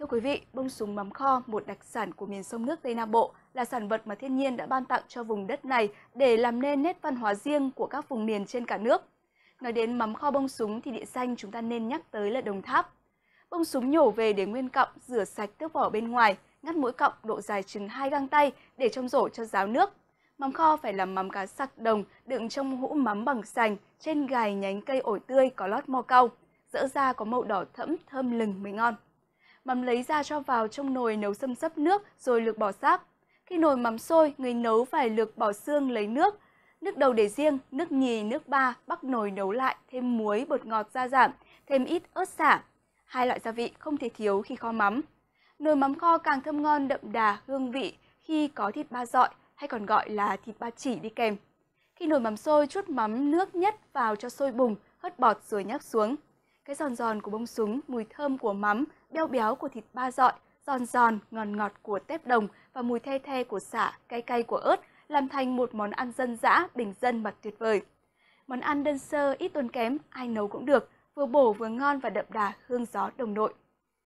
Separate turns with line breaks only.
Thưa quý vị, bông súng mắm kho, một đặc sản của miền sông nước Tây Nam Bộ, là sản vật mà thiên nhiên đã ban tặng cho vùng đất này để làm nên nét văn hóa riêng của các vùng miền trên cả nước. Nói đến mắm kho bông súng thì địa danh chúng ta nên nhắc tới là Đồng Tháp. Bông súng nhổ về để nguyên cọng, rửa sạch tước vỏ bên ngoài, ngắt mỗi cọng độ dài chừng hai găng tay để trong rổ cho ráo nước. Mắm kho phải là mắm cá sặc đồng đựng trong hũ mắm bằng sành, trên gài nhánh cây ổi tươi có lót mo cau. Dỡ ra có màu đỏ thẫm, thơm lừng mới ngon mắm lấy ra cho vào trong nồi nấu xâm sấp nước rồi lược bỏ xác. Khi nồi mắm sôi, người nấu phải lược bỏ xương lấy nước. Nước đầu để riêng, nước nhì, nước ba, bắc nồi nấu lại, thêm muối, bột ngọt gia giảm, thêm ít ớt xả. Hai loại gia vị không thể thiếu khi kho mắm. Nồi mắm kho càng thơm ngon đậm đà, hương vị khi có thịt ba dọi hay còn gọi là thịt ba chỉ đi kèm. Khi nồi mắm sôi, chút mắm nước nhất vào cho sôi bùng, hớt bọt rồi nhắc xuống cái giòn giòn của bông súng, mùi thơm của mắm, béo béo của thịt ba dọi, giòn giòn, ngọt ngọt của tép đồng và mùi the the của xả, cay cay của ớt làm thành một món ăn dân dã, bình dân mà tuyệt vời. Món ăn đơn sơ, ít tốn kém, ai nấu cũng được, vừa bổ vừa ngon và đậm đà hương gió đồng nội.